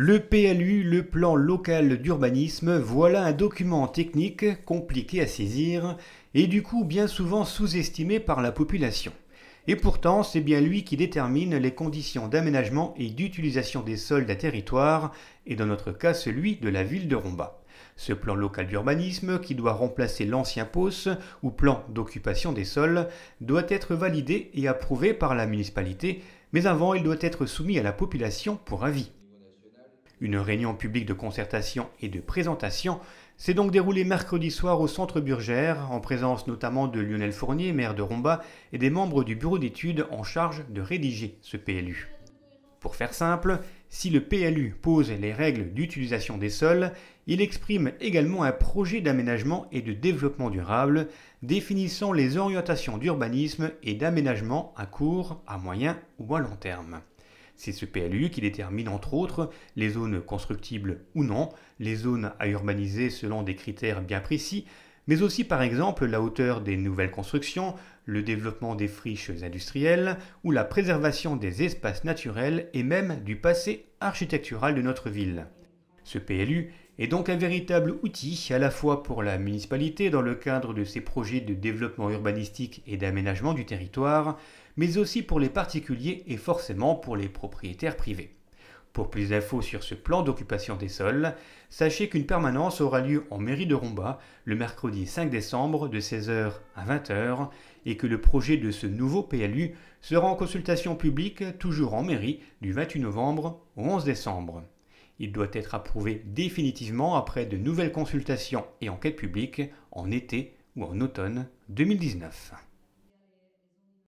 Le PLU, le plan local d'urbanisme, voilà un document technique compliqué à saisir et du coup bien souvent sous-estimé par la population. Et pourtant, c'est bien lui qui détermine les conditions d'aménagement et d'utilisation des sols d'un territoire, et dans notre cas celui de la ville de Romba. Ce plan local d'urbanisme, qui doit remplacer l'ancien POS ou plan d'occupation des sols, doit être validé et approuvé par la municipalité, mais avant il doit être soumis à la population pour avis. Une réunion publique de concertation et de présentation s'est donc déroulée mercredi soir au centre Burgère, en présence notamment de Lionel Fournier, maire de Romba, et des membres du bureau d'études en charge de rédiger ce PLU. Pour faire simple, si le PLU pose les règles d'utilisation des sols, il exprime également un projet d'aménagement et de développement durable définissant les orientations d'urbanisme et d'aménagement à court, à moyen ou à long terme. C'est ce PLU qui détermine entre autres les zones constructibles ou non, les zones à urbaniser selon des critères bien précis, mais aussi par exemple la hauteur des nouvelles constructions, le développement des friches industrielles ou la préservation des espaces naturels et même du passé architectural de notre ville. Ce PLU est donc un véritable outil à la fois pour la municipalité dans le cadre de ses projets de développement urbanistique et d'aménagement du territoire, mais aussi pour les particuliers et forcément pour les propriétaires privés. Pour plus d'infos sur ce plan d'occupation des sols, sachez qu'une permanence aura lieu en mairie de Romba le mercredi 5 décembre de 16h à 20h et que le projet de ce nouveau PLU sera en consultation publique toujours en mairie du 28 novembre au 11 décembre. Il doit être approuvé définitivement après de nouvelles consultations et enquêtes publiques en été ou en automne 2019.